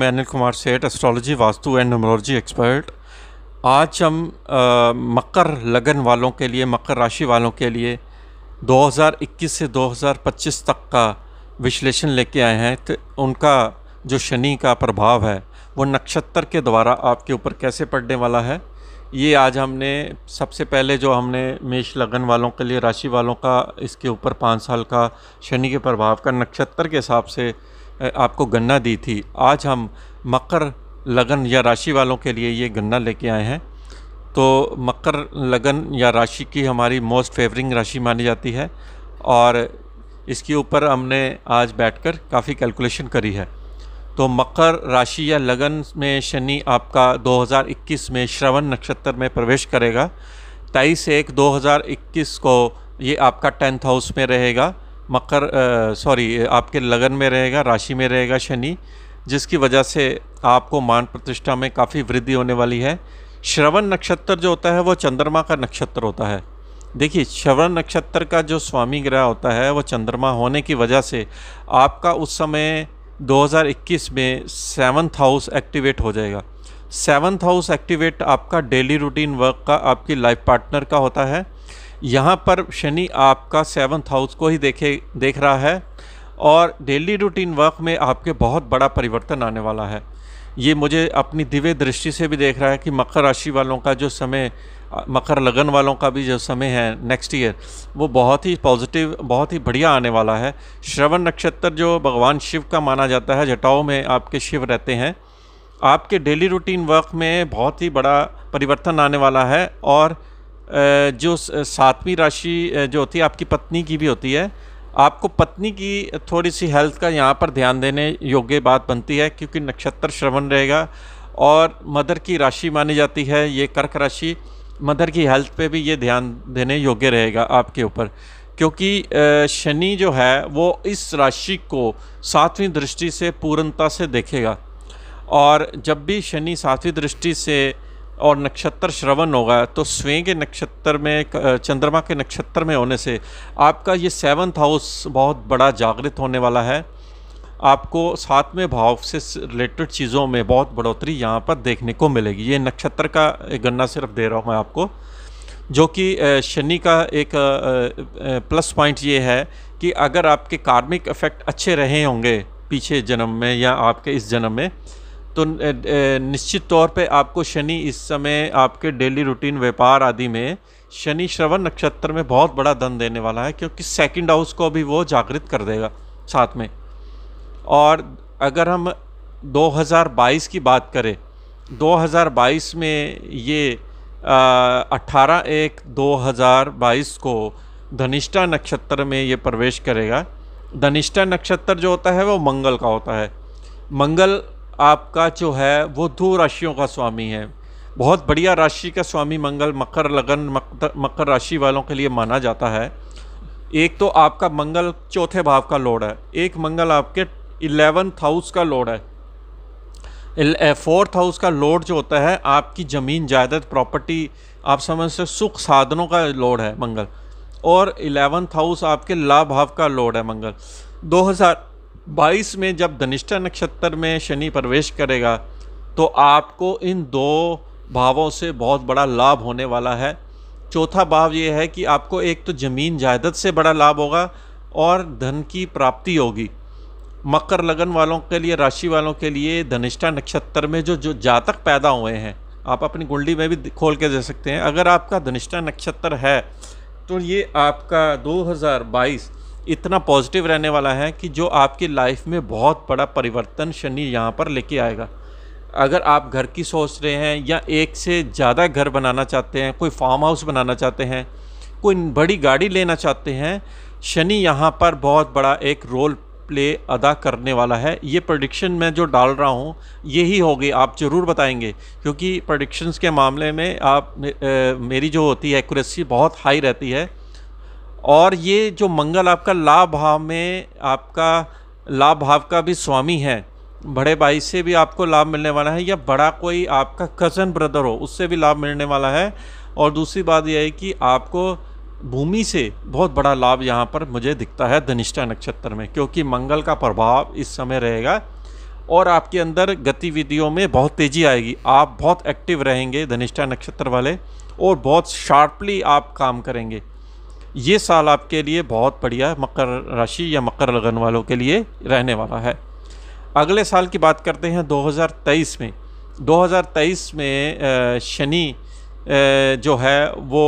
मैं Anil Kumar Seth astrology vastu and numerology expert आज हम आ, मकर लगन वालों के लिए मकर राशि वालों के लिए 2021 से 2025 तक का विश्लेषण लेके आए हैं तो उनका जो शनि का प्रभाव है वो नक्षत्र के द्वारा आपके ऊपर कैसे पड़ने वाला है ये आज हमने सबसे पहले जो हमने मेष लगन वालों के लिए राशि वालों का इसके ऊपर पाँच साल का शनि के प्रभाव का नक्षत्र के हिसाब से आपको गन्ना दी थी आज हम मकर लगन या राशि वालों के लिए ये गन्ना लेके आए हैं तो मकर लगन या राशि की हमारी मोस्ट फेवरिंग राशि मानी जाती है और इसके ऊपर हमने आज बैठकर काफ़ी कैलकुलेशन करी है तो मकर राशि या लगन में शनि आपका 2021 में श्रवण नक्षत्र में प्रवेश करेगा तेईस एक 2021 को ये आपका टेंथ हाउस में रहेगा मकर सॉरी आपके लगन में रहेगा राशि में रहेगा शनि जिसकी वजह से आपको मान प्रतिष्ठा में काफ़ी वृद्धि होने वाली है श्रवण नक्षत्र जो होता है वो चंद्रमा का नक्षत्र होता है देखिए श्रवण नक्षत्र का जो स्वामी ग्रह होता है वो चंद्रमा होने की वजह से आपका उस समय 2021 में सेवन्थ हाउस एक्टिवेट हो जाएगा सेवन्थ हाउस एक्टिवेट आपका डेली रूटीन वर्क का आपकी लाइफ पार्टनर का होता है यहाँ पर शनि आपका सेवन्थ हाउस को ही देखे देख रहा है और डेली रूटीन वर्क में आपके बहुत बड़ा परिवर्तन आने वाला है ये मुझे अपनी दिव्य दृष्टि से भी देख रहा है कि मकर राशि वालों का जो समय मकर लगन वालों का भी जो समय है नेक्स्ट ईयर वो बहुत ही पॉजिटिव बहुत ही बढ़िया आने वाला है श्रवण नक्षत्र जो भगवान शिव का माना जाता है जटाओं में आपके शिव रहते हैं आपके डेली रूटीन वर्क में बहुत ही बड़ा परिवर्तन आने वाला है और जो सातवीं राशि जो होती है आपकी पत्नी की भी होती है आपको पत्नी की थोड़ी सी हेल्थ का यहाँ पर ध्यान देने योग्य बात बनती है क्योंकि नक्षत्र श्रवण रहेगा और मदर की राशि मानी जाती है ये कर्क राशि मदर की हेल्थ पे भी ये ध्यान देने योग्य रहेगा आपके ऊपर क्योंकि शनि जो है वो इस राशि को सातवीं दृष्टि से पूर्णता से देखेगा और जब भी शनि सातवीं दृष्टि से और नक्षत्र श्रवण होगा तो स्वयं के नक्षत्र में चंद्रमा के नक्षत्र में होने से आपका ये सेवन्थ हाउस बहुत बड़ा जागृत होने वाला है आपको सातवें भाव से रिलेटेड चीज़ों में बहुत बढ़ोतरी यहाँ पर देखने को मिलेगी ये नक्षत्र का गन्ना सिर्फ दे रहा हूँ मैं आपको जो कि शनि का एक प्लस पॉइंट ये है कि अगर आपके कार्मिक इफ़ेक्ट अच्छे रहे होंगे पीछे जन्म में या आपके इस जन्म में तो निश्चित तौर पे आपको शनि इस समय आपके डेली रूटीन व्यापार आदि में शनि श्रवण नक्षत्र में बहुत बड़ा धन देने वाला है क्योंकि सेकंड हाउस को भी वो जागृत कर देगा साथ में और अगर हम 2022 की बात करें 2022 में ये 18 एक 2022 को धनिष्ठा नक्षत्र में ये प्रवेश करेगा धनिष्ठा नक्षत्र जो होता है वो मंगल का होता है मंगल आपका जो है वो दो राशियों का स्वामी है बहुत बढ़िया राशि का स्वामी मंगल मकर लगन मकर राशि वालों के लिए माना जाता है एक तो आपका मंगल चौथे भाव का लॉर्ड है एक मंगल आपके इलेवंथ हाउस का लॉर्ड है फोर्थ हाउस का लॉर्ड जो होता है आपकी ज़मीन जायदाद प्रॉपर्टी आप समझ सकते सुख साधनों का लॉर्ड है मंगल और इलेवंथ हाउस आपके लाभ भाव का लॉर्ड है मंगल बाईस में जब धनिष्ठा नक्षत्र में शनि प्रवेश करेगा तो आपको इन दो भावों से बहुत बड़ा लाभ होने वाला है चौथा भाव ये है कि आपको एक तो ज़मीन जायदाद से बड़ा लाभ होगा और धन की प्राप्ति होगी मकर लगन वालों के लिए राशि वालों के लिए धनिष्ठा नक्षत्र में जो जो जातक पैदा हुए हैं आप अपनी कुंडली में भी खोल के दे सकते हैं अगर आपका धनिष्ठा नक्षत्र है तो ये आपका 2022 इतना पॉजिटिव रहने वाला है कि जो आपकी लाइफ में बहुत बड़ा परिवर्तन शनि यहाँ पर लेके आएगा अगर आप घर की सोच रहे हैं या एक से ज़्यादा घर बनाना चाहते हैं कोई फार्म हाउस बनाना चाहते हैं कोई बड़ी गाड़ी लेना चाहते हैं शनि यहाँ पर बहुत बड़ा एक रोल प्ले अदा करने वाला है ये प्रडिक्शन मैं जो डाल रहा हूँ यही होगी आप ज़रूर बताएंगे क्योंकि प्रडिक्शंस के मामले में आप मेरी जो होती है एक्यूरेसी बहुत हाई रहती है और ये जो मंगल आपका लाभ भाव में आपका लाभ भाव का भी स्वामी है बड़े भाई से भी आपको लाभ मिलने वाला है या बड़ा कोई आपका कज़न ब्रदर हो उससे भी लाभ मिलने वाला है और दूसरी बात यह है कि आपको भूमि से बहुत बड़ा लाभ यहाँ पर मुझे दिखता है धनिष्ठा नक्षत्र में क्योंकि मंगल का प्रभाव इस समय रहेगा और आपके अंदर गतिविधियों में बहुत तेज़ी आएगी आप बहुत एक्टिव रहेंगे धनिष्ठा नक्षत्र वाले और बहुत शार्पली आप काम करेंगे ये साल आपके लिए बहुत बढ़िया मकर राशि या मकर लगन वालों के लिए रहने वाला है अगले साल की बात करते हैं 2023 में 2023 में शनि जो है वो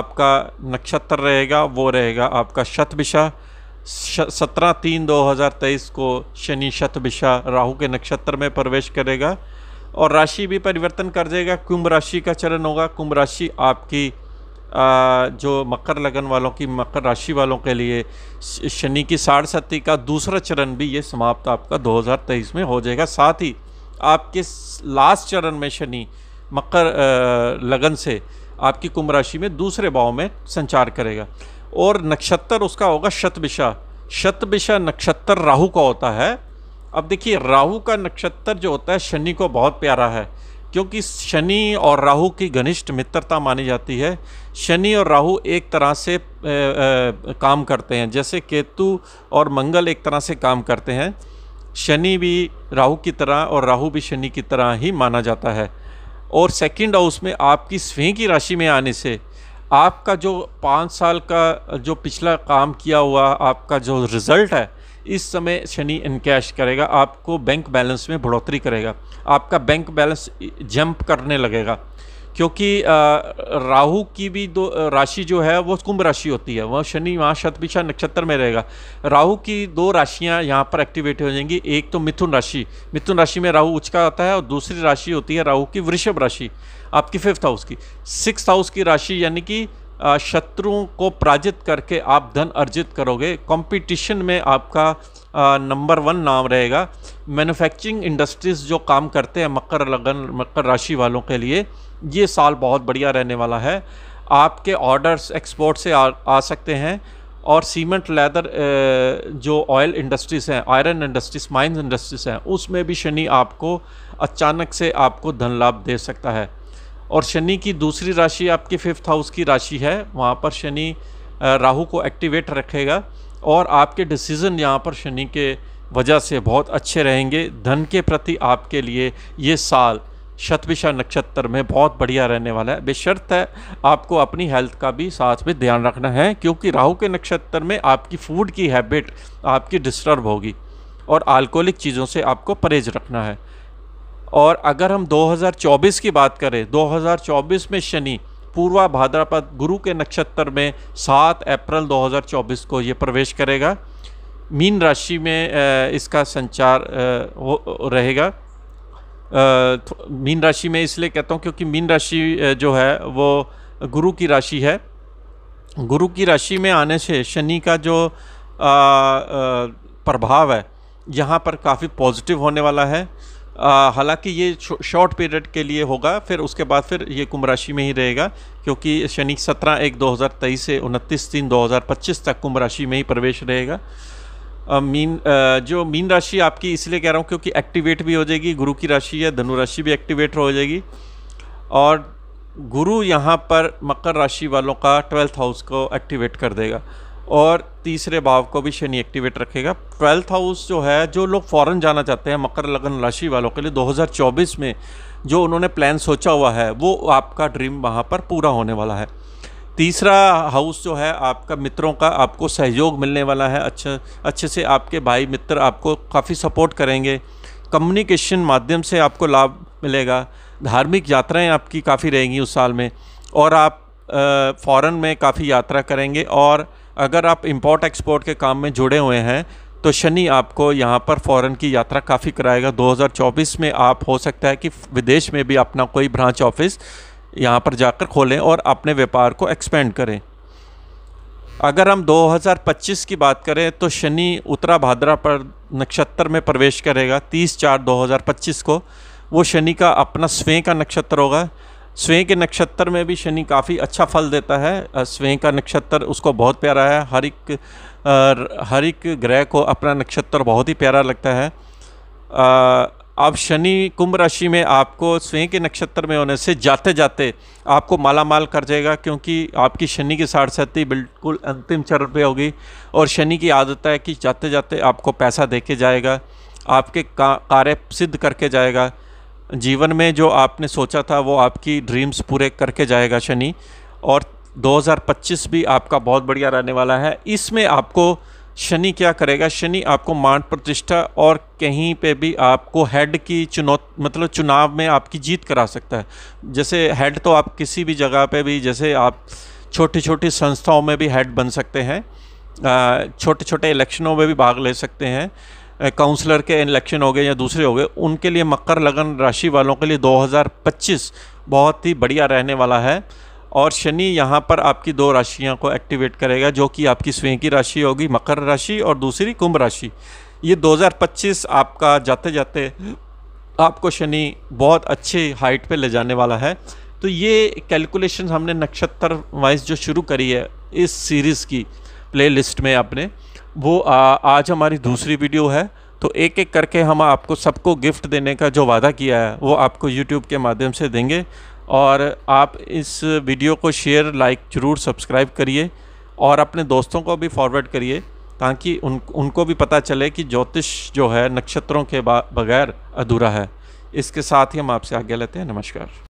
आपका नक्षत्र रहेगा वो रहेगा आपका शतभिशा सत्रह तीन दो हज़ार तेईस को शनि शतभिशा राहु के नक्षत्र में प्रवेश करेगा और राशि भी परिवर्तन कर देगा कुंभ राशि का चरण होगा कुंभ राशि आपकी जो मकर लगन वालों की मकर राशि वालों के लिए शनि की साढ़ सती का दूसरा चरण भी ये समाप्त आपका 2023 में हो जाएगा साथ ही आपके लास्ट चरण में शनि मकर लगन से आपकी कुंभ राशि में दूसरे भाव में संचार करेगा और नक्षत्र उसका होगा शतभिषा शतभिषा नक्षत्र राहु का होता है अब देखिए राहु का नक्षत्र जो होता है शनि को बहुत प्यारा है क्योंकि शनि और राहु की घनिष्ठ मित्रता मानी जाती है शनि और राहु एक तरह से ए, ए, काम करते हैं जैसे केतु और मंगल एक तरह से काम करते हैं शनि भी राहु की तरह और राहु भी शनि की तरह ही माना जाता है और सेकंड हाउस में आपकी स्वयं की राशि में आने से आपका जो पाँच साल का जो पिछला काम किया हुआ आपका जो रिज़ल्ट है इस समय शनि इनकैश करेगा आपको बैंक बैलेंस में बढ़ोतरी करेगा आपका बैंक बैलेंस जंप करने लगेगा क्योंकि राहु की भी दो राशि जो है वो कुंभ राशि होती है वह शनि वहाँ शतभिषा नक्षत्र में रहेगा राहु की दो राशियाँ यहाँ पर एक्टिवेट हो जाएंगी एक तो मिथुन राशि मिथुन राशि में राहु उचका आता है और दूसरी राशि होती है राहु की वृषभ राशि आपकी फिफ्थ हाउस की सिक्स हाउस की राशि यानी कि शत्रुओं को पराजित करके आप धन अर्जित करोगे कंपटीशन में आपका नंबर वन नाम रहेगा मैन्युफैक्चरिंग इंडस्ट्रीज़ जो काम करते हैं मकर लगन मकर राशि वालों के लिए ये साल बहुत बढ़िया रहने वाला है आपके ऑर्डर्स एक्सपोर्ट से आ, आ सकते हैं और सीमेंट लेदर जो ऑयल इंडस्ट्रीज़ हैं आयरन इंडस्ट्रीज़ माइंस इंडस्ट्रीज़ हैं उसमें भी शनि आपको अचानक से आपको धन लाभ दे सकता है और शनि की दूसरी राशि आपकी फिफ्थ हाउस की राशि है वहाँ पर शनि राहु को एक्टिवेट रखेगा और आपके डिसीज़न यहाँ पर शनि के वजह से बहुत अच्छे रहेंगे धन के प्रति आपके लिए ये साल शतविशा नक्षत्र में बहुत बढ़िया रहने वाला है बेशर्त है आपको अपनी हेल्थ का भी साथ में ध्यान रखना है क्योंकि राहु के नक्षत्र में आपकी फूड की हैबिट आपकी डिस्टर्ब होगी और अल्कोहलिक चीज़ों से आपको परहेज रखना है और अगर हम 2024 की बात करें 2024 में शनि पूर्वा भाद्रपद गुरु के नक्षत्र में 7 अप्रैल 2024 को ये प्रवेश करेगा मीन राशि में इसका संचार रहेगा मीन राशि में इसलिए कहता हूँ क्योंकि मीन राशि जो है वो गुरु की राशि है गुरु की राशि में आने से शनि का जो प्रभाव है यहाँ पर काफ़ी पॉजिटिव होने वाला है हालांकि ये शॉर्ट पीरियड के लिए होगा फिर उसके बाद फिर ये कुंभ राशि में ही रहेगा क्योंकि शनि सत्रह एक 2023 से उनतीस तीन 2025 तक कुंभ राशि में ही प्रवेश रहेगा मीन जो मीन राशि आपकी इसलिए कह रहा हूँ क्योंकि एक्टिवेट भी हो जाएगी गुरु की राशि या धनु राशि भी एक्टिवेट हो जाएगी और गुरु यहाँ पर मकर राशि वालों का ट्वेल्थ हाउस को एक्टिवेट कर देगा और तीसरे भाव को भी शनि एक्टिवेट रखेगा ट्वेल्थ हाउस जो है जो लोग फॉरन जाना चाहते हैं मकर लगन राशि वालों के लिए 2024 में जो उन्होंने प्लान सोचा हुआ है वो आपका ड्रीम वहाँ पर पूरा होने वाला है तीसरा हाउस जो है आपका मित्रों का आपको सहयोग मिलने वाला है अच्छा अच्छे से आपके भाई मित्र आपको काफ़ी सपोर्ट करेंगे कम्युनिकेशन माध्यम से आपको लाभ मिलेगा धार्मिक यात्राएं आपकी काफ़ी रहेंगी उस साल में और आप फ़ॉरेन में काफ़ी यात्रा करेंगे और अगर आप इम्पोर्ट एक्सपोर्ट के काम में जुड़े हुए हैं तो शनि आपको यहाँ पर फॉरेन की यात्रा काफ़ी कराएगा 2024 में आप हो सकता है कि विदेश में भी अपना कोई ब्रांच ऑफिस यहाँ पर जाकर खोलें और अपने व्यापार को एक्सपेंड करें अगर हम 2025 की बात करें तो शनि उत्तरा भाद्रा पर नक्षत्र में प्रवेश करेगा 30 चार 2025 को वो शनि का अपना स्वयं का नक्षत्र होगा स्वयं के नक्षत्र में भी शनि काफ़ी अच्छा फल देता है स्वयं का नक्षत्र उसको बहुत प्यारा है हर एक हर एक ग्रह को अपना नक्षत्र बहुत ही प्यारा लगता है अब शनि कुंभ राशि में आपको स्वयं के नक्षत्र में होने से जाते जाते आपको माला माल कर जाएगा क्योंकि आपकी शनि की साढ़सती बिल्कुल अंतिम चरण पे होगी और शनि की आदत है कि जाते जाते आपको पैसा दे के जाएगा आपके कार्य सिद्ध करके जाएगा जीवन में जो आपने सोचा था वो आपकी ड्रीम्स पूरे करके जाएगा शनि और 2025 भी आपका बहुत बढ़िया रहने वाला है इसमें आपको शनि क्या करेगा शनि आपको मान प्रतिष्ठा और कहीं पे भी आपको हेड की चुनौत मतलब चुनाव में आपकी जीत करा सकता है जैसे हेड तो आप किसी भी जगह पे भी जैसे आप छोटी छोटी संस्थाओं में भी हेड बन सकते हैं छोटे छोटे इलेक्शनों में भी भाग ले सकते हैं काउंसलर के इलेक्शन हो गए या दूसरे हो गए उनके लिए मकर लगन राशि वालों के लिए 2025 बहुत ही बढ़िया रहने वाला है और शनि यहाँ पर आपकी दो राशियाँ को एक्टिवेट करेगा जो कि आपकी स्वयं की राशि होगी मकर राशि और दूसरी कुंभ राशि ये 2025 आपका जाते जाते आपको शनि बहुत अच्छे हाइट पे ले जाने वाला है तो ये कैलकुलेशन हमने नक्षत्र वाइज जो शुरू करी है इस सीरीज़ की प्लेलिस्ट में आपने वो आ, आज हमारी दूसरी वीडियो है तो एक एक करके हम आपको सबको गिफ्ट देने का जो वादा किया है वो आपको यूट्यूब के माध्यम से देंगे और आप इस वीडियो को शेयर लाइक ज़रूर सब्सक्राइब करिए और अपने दोस्तों को भी फॉरवर्ड करिए ताकि उन उनको भी पता चले कि ज्योतिष जो है नक्षत्रों के बगैर अधूरा है इसके साथ ही हम आपसे आगे लेते हैं नमस्कार